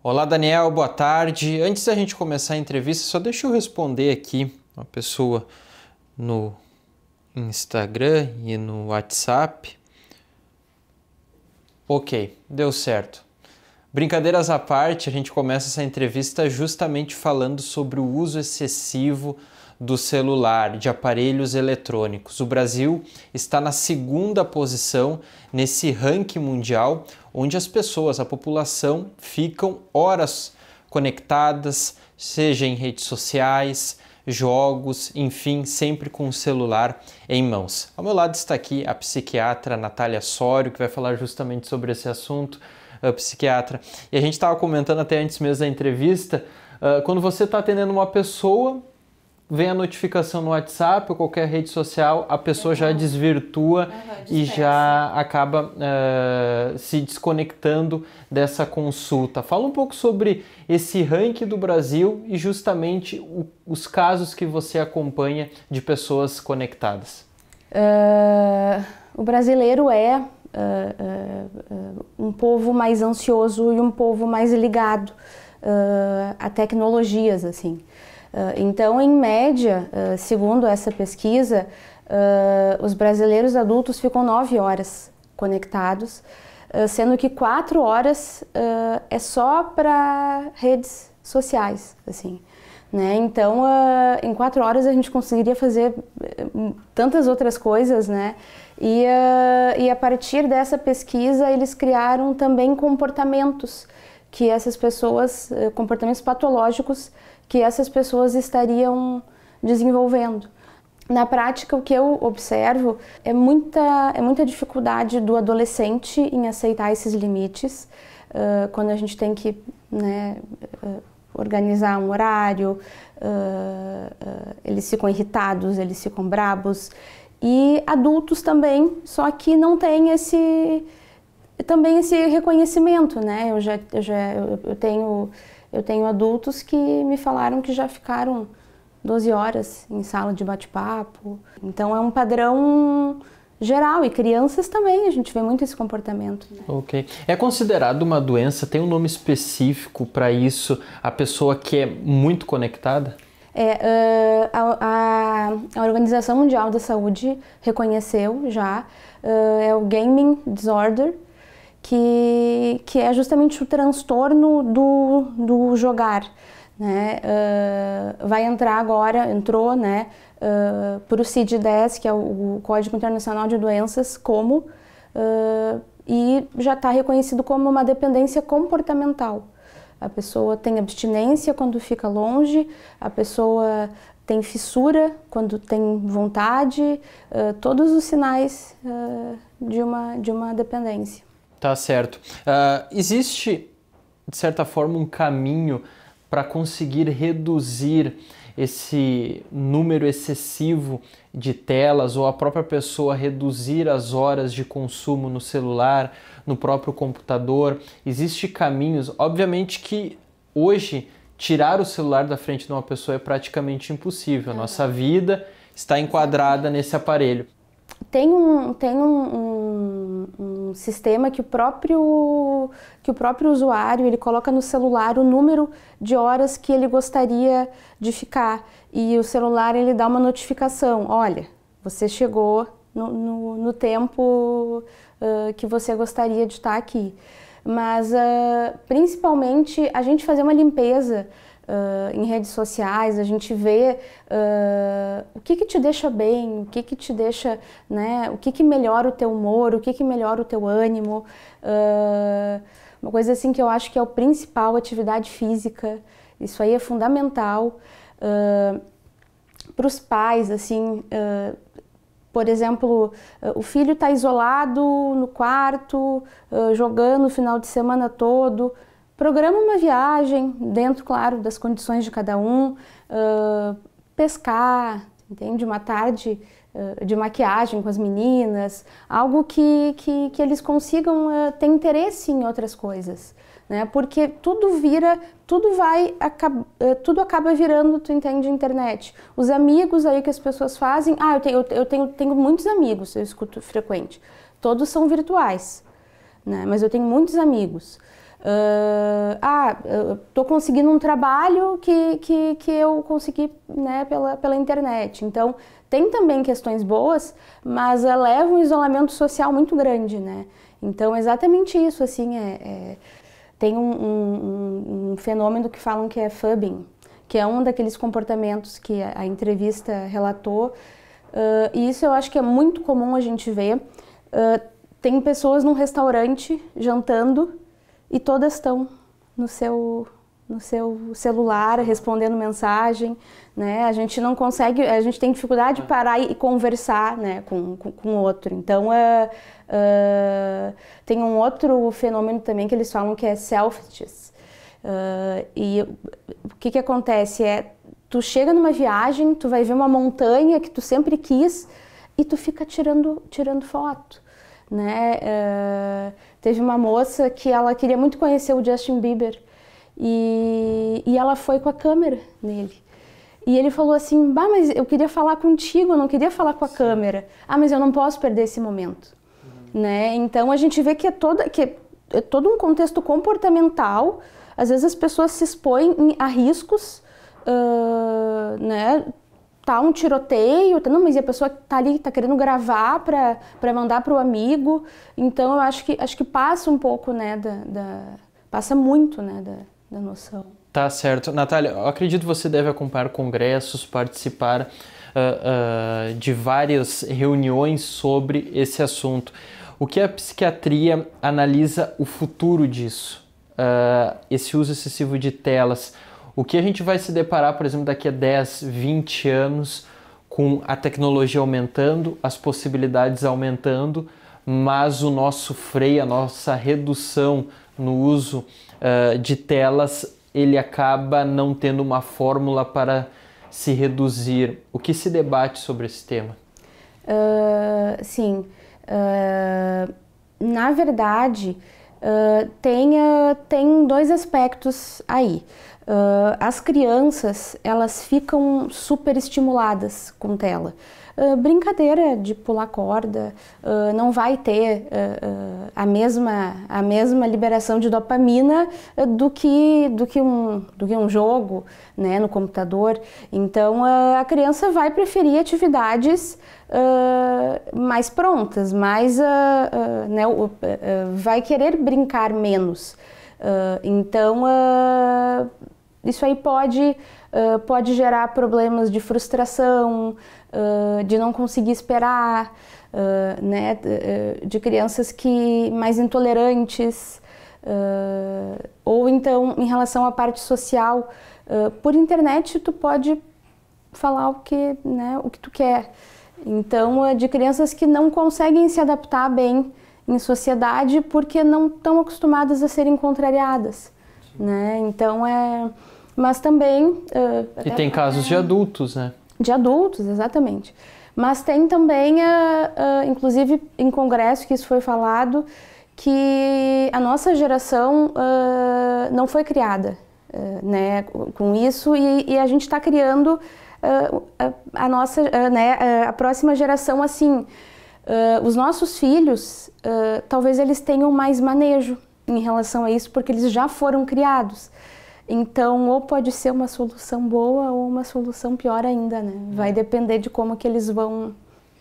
Olá, Daniel, boa tarde. Antes da gente começar a entrevista, só deixa eu responder aqui uma pessoa no Instagram e no WhatsApp. Ok, deu certo. Brincadeiras à parte, a gente começa essa entrevista justamente falando sobre o uso excessivo do celular, de aparelhos eletrônicos. O Brasil está na segunda posição nesse ranking mundial, onde as pessoas, a população, ficam horas conectadas, seja em redes sociais, jogos, enfim, sempre com o celular em mãos. Ao meu lado está aqui a psiquiatra Natália Sório, que vai falar justamente sobre esse assunto, a eh, psiquiatra. E a gente estava comentando até antes mesmo da entrevista, uh, quando você está atendendo uma pessoa, vem a notificação no WhatsApp ou qualquer rede social, a pessoa já desvirtua uhum, e já acaba uh, se desconectando dessa consulta. Fala um pouco sobre esse ranking do Brasil e justamente o, os casos que você acompanha de pessoas conectadas. Uh, o brasileiro é uh, um povo mais ansioso e um povo mais ligado a tecnologias, assim. Ah, então, em média, ah, segundo essa pesquisa, ah, os brasileiros adultos ficam nove horas conectados, sendo que quatro horas é só para redes sociais, assim. Né? Então, uh, em quatro horas a gente conseguiria fazer hum, tantas outras coisas, né? E, uh, e a partir dessa pesquisa eles criaram também comportamentos que essas pessoas, eh, comportamentos patológicos que essas pessoas estariam desenvolvendo. Na prática, o que eu observo é muita, é muita dificuldade do adolescente em aceitar esses limites, uh, quando a gente tem que né, uh, organizar um horário, uh, eles ficam irritados, eles ficam brabos, e adultos também, só que não tem esse, também esse reconhecimento, né? Eu já, eu já eu, tenho, eu tenho adultos que me falaram que já ficaram 12 horas em sala de bate-papo. Então é um padrão geral e crianças também, a gente vê muito esse comportamento. Né? OK. É considerado uma doença, tem um nome específico para isso, a pessoa que é muito conectada? É, uh, a, a, Organização Mundial da Saúde reconheceu já, uh, é o Gaming Disorder, que, que é justamente o transtorno do, do jogar. Né? Uh, vai entrar agora, entrou né, uh, ah, para o CID-10, que é o, Código Internacional de Doenças, como uh, e já está reconhecido como uma dependência comportamental. A pessoa tem abstinência quando fica longe, a pessoa tem fissura quando tem vontade, todos os sinais de, uma, de uma dependência. Tá certo. Uh, existe, de certa forma, um caminho para conseguir reduzir esse número excessivo de telas ou a própria pessoa reduzir as horas de consumo no celular, no próprio computador. Existem caminhos, obviamente que hoje tirar o celular da frente de uma pessoa é praticamente impossível. A nossa vida está enquadrada nesse aparelho. Tem um, tem um, um um sistema que o próprio que o próprio usuário ele coloca no celular o número de horas que ele gostaria de ficar e o celular ele dá uma notificação, olha, você chegou no, no, no tempo uh, que você gostaria de estar aqui. Mas uh, principalmente a gente fazer uma limpeza Uh, em redes sociais, a gente vê uh, o que, que te deixa bem, o que, que te deixa, né, o que, que melhora o teu humor, o que, que melhora o teu ânimo. Uh, uma coisa assim que eu acho que é o principal, atividade física. Isso aí é fundamental para os pais, assim, por exemplo, o filho está isolado no quarto, jogando o final de semana todo, Programa uma viagem, dentro, claro, das condições de cada um, uh, pescar, entende? Uma tarde uh, de maquiagem com as meninas, algo que, que, que eles consigam uh, ter interesse em outras coisas. Né? Porque tudo vira, tudo vai, acaba, tudo acaba virando, tu entende, internet. Os amigos aí que as pessoas fazem, ah, eu tenho, eu tenho, tenho muitos amigos, eu escuto frequente. Todos são virtuais, né? Mas eu tenho muitos amigos. Uh, ah, ah estou conseguindo um trabalho que, que, que eu consegui né, pela, pela internet. Então, tem também questões boas, mas leva um isolamento social muito grande, né? Então, exatamente isso, assim, é, é tem um, um, um, fenômeno que falam que é fubbing, que é um daqueles comportamentos que a, a entrevista relatou, uh, e isso eu acho que é muito comum a gente ver. Uh, tem pessoas num restaurante jantando e todas estão no seu no seu celular, respondendo mensagem, né? A gente não consegue, a gente tem dificuldade de parar e conversar, né, com, com, com outro. Então, é, é, tem um outro fenômeno também que eles falam que é selfies. É, e o que que acontece é, tu chega numa viagem, tu vai ver uma montanha que tu sempre quis e tu fica tirando, tirando foto né? Uh, teve uma moça que ela queria muito conhecer o Justin Bieber e, e ela foi com a câmera nele. E ele falou assim: Bah, mas eu queria falar contigo, eu não queria falar com a Sim. câmera. Ah, mas eu não posso perder esse momento. Uhum. Né? Então a gente vê que é, toda, que é todo um contexto comportamental. Às vezes as pessoas se expõem a riscos, uh, né? tá um tiroteio, tá, não, mas a pessoa tá ali, tá querendo gravar para mandar para o amigo. Então eu acho que acho que passa um pouco, né, da, da passa muito, né, da, da noção. Tá certo. Natália, eu acredito que você deve acompanhar congressos, participar uh, uh, de várias reuniões sobre esse assunto. O que a psiquiatria analisa o futuro disso? Uh, esse uso excessivo de telas, o que a gente vai se deparar, por exemplo, daqui a 10, 20 anos, com a tecnologia aumentando, as possibilidades aumentando, mas o nosso freio, a nossa redução no uso uh, de telas, ele acaba não tendo uma fórmula para se reduzir. O que se debate sobre esse tema? Uh, sim, uh, na verdade, ah, tem, tem dois aspectos aí. Uh, as crianças elas ficam super estimuladas com tela. Uh, brincadeira de pular corda, uh, não vai ter a, mesma, a mesma liberação de dopamina do que, do, que um, do que um jogo né, no computador. Então a criança vai preferir atividades mais prontas, mais, né, vai querer brincar menos. então isso aí pode, uh, pode gerar problemas de frustração, uh, de não conseguir esperar, uh, né, de crianças que mais intolerantes, ou então em relação à parte social, por internet tu pode falar o que, né, o que tu quer. Então, de crianças que não conseguem se adaptar bem em sociedade porque não estão acostumadas a serem contrariadas, né? Então é mas também. Uh, e tem casos de adultos, né? De adultos, exatamente. Mas tem também, uh, uh, inclusive em congresso, que isso foi falado, que a nossa geração não foi criada né, com isso e, e a gente está criando a, a, nossa, né, a próxima geração assim. os nossos filhos, talvez eles tenham mais manejo em relação a isso, porque eles já foram criados. Então, ou pode ser uma solução boa ou uma solução pior ainda, né? Vai é. depender de como que eles vão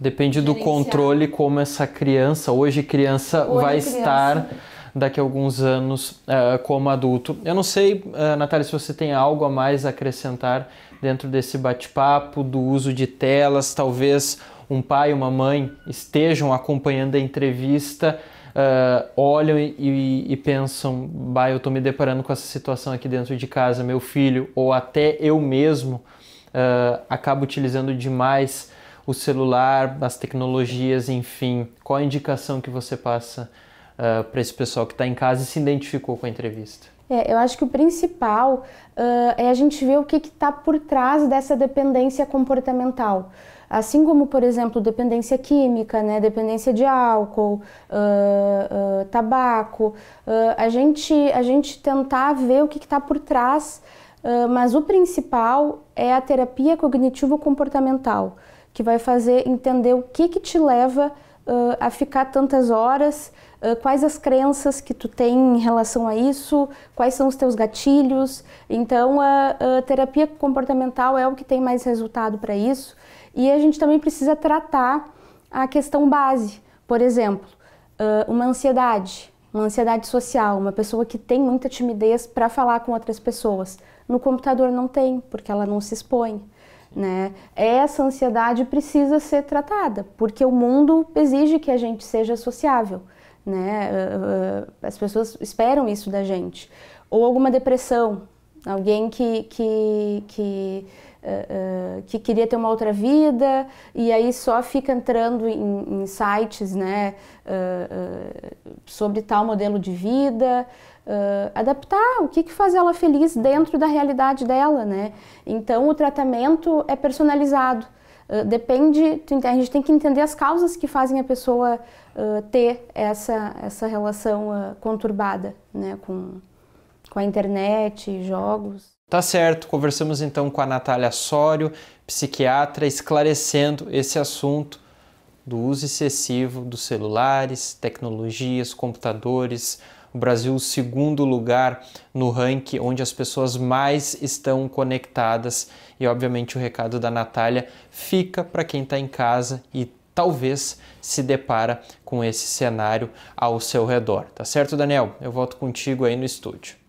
Depende do controle como essa criança, hoje criança, hoje vai criança. estar daqui a alguns anos uh, como adulto. Eu não sei, uh, Natália, se você tem algo a mais a acrescentar dentro desse bate-papo, do uso de telas, talvez um pai e uma mãe estejam acompanhando a entrevista uh, olham e, e, e, pensam, bah, eu estou me deparando com essa situação aqui dentro de casa, meu filho, ou até eu mesmo uh, acabo utilizando demais o celular, as tecnologias, enfim. Qual a indicação que você passa uh, ah, para esse pessoal que está em casa e se identificou com a entrevista? É, eu acho que o principal uh, é a gente ver o que está por trás dessa dependência comportamental. Assim como, por exemplo, dependência química, né, dependência de álcool, uh, uh, tabaco, uh, a, gente, a gente tentar ver o que está por trás, mas o principal é a terapia cognitivo-comportamental, que vai fazer entender o que, que te leva uh, a ficar tantas horas, uh, quais as crenças que tu tem em relação a isso, quais são os teus gatilhos. Então, a, a terapia comportamental é o que tem mais resultado para isso. E a gente também precisa tratar a questão base, por exemplo, uh, uma ansiedade, uma ansiedade social, uma pessoa que tem muita timidez para falar com outras pessoas. No computador não tem, porque ela não se expõe né? Essa ansiedade precisa ser tratada, porque o mundo exige que a gente seja sociável, né? Eh, eh, as pessoas esperam isso da gente. Ou alguma depressão, alguém que, que, que Uh, uh, que queria ter uma outra vida e aí só fica entrando em, em sites né, uh, sobre tal modelo de vida. Uh, adaptar o que, que faz ela feliz dentro da realidade dela, né? Então o tratamento é personalizado. Uh, depende, a gente tem que entender as causas que fazem a pessoa uh, ter essa, essa relação conturbada né, com, com a internet, jogos. Tá certo, conversamos então com a Natália Sório, psiquiatra, esclarecendo esse assunto do uso excessivo dos celulares, tecnologias, computadores, o Brasil o segundo lugar no ranking onde as pessoas mais estão conectadas. E obviamente o recado da Natália fica para quem está em casa e talvez se depara com esse cenário ao seu redor. Tá certo, Daniel? Eu volto contigo aí no estúdio.